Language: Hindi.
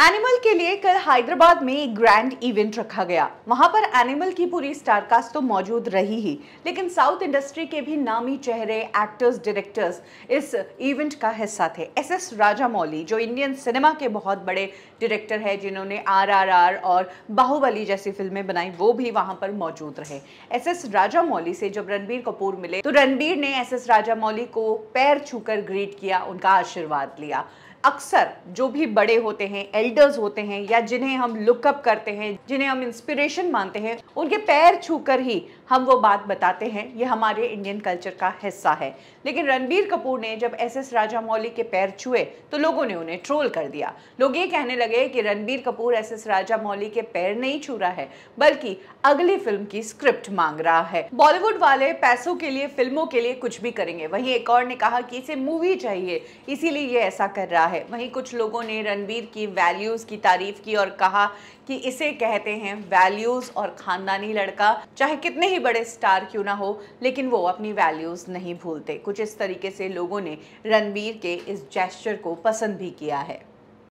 एनिमल के लिए कल हैदराबाद में एक ग्रैंड इवेंट रखा गया वहां पर एनिमल की पूरी स्टारकास्ट तो मौजूद रही ही लेकिन साउथ इंडस्ट्री के भी नामी चेहरे एक्टर्स डायरेक्टर्स इस इवेंट का हिस्सा थे एस एस राजा मौली जो इंडियन सिनेमा के बहुत बड़े डायरेक्टर हैं जिन्होंने आरआरआर और बाहुबली जैसी फिल्में बनाई वो भी वहाँ पर मौजूद रहे एस एस राजा मौली से जब रणबीर कपूर मिले तो रणबीर ने एस एस राजा मौली को पैर छूकर ग्रीट किया उनका आशीर्वाद लिया अक्सर जो भी बड़े होते हैं एल्डर्स होते हैं या जिन्हें हम लुकअप करते हैं जिन्हें हम इंस्पिरेशन मानते हैं उनके पैर छूकर ही हम वो बात बताते हैं ये हमारे इंडियन कल्चर का हिस्सा है लेकिन रणबीर कपूर ने जब एस एस राजामौली के पैर छुए तो लोगों ने उन्हें ट्रोल कर दिया लोग ये कहने लगे कि रणबीर कपूर एस एस राजामौली के पैर नहीं छू रहा है बल्कि अगली फिल्म की स्क्रिप्ट मांग रहा है बॉलीवुड वाले पैसों के लिए फिल्मों के लिए कुछ भी करेंगे वहीं एक और ने कहा कि इसे मूवी चाहिए इसीलिए ये ऐसा कर रहा है वहीं कुछ लोगों ने रणबीर की वैल्यूज़ की तारीफ की और कहा कि इसे कहते हैं वैल्यूज़ और ख़ानदानी लड़का चाहे कितने ही बड़े स्टार क्यों ना हो लेकिन वो अपनी वैल्यूज़ नहीं भूलते कुछ इस तरीके से लोगों ने रणबीर के इस जेस्चर को पसंद भी किया है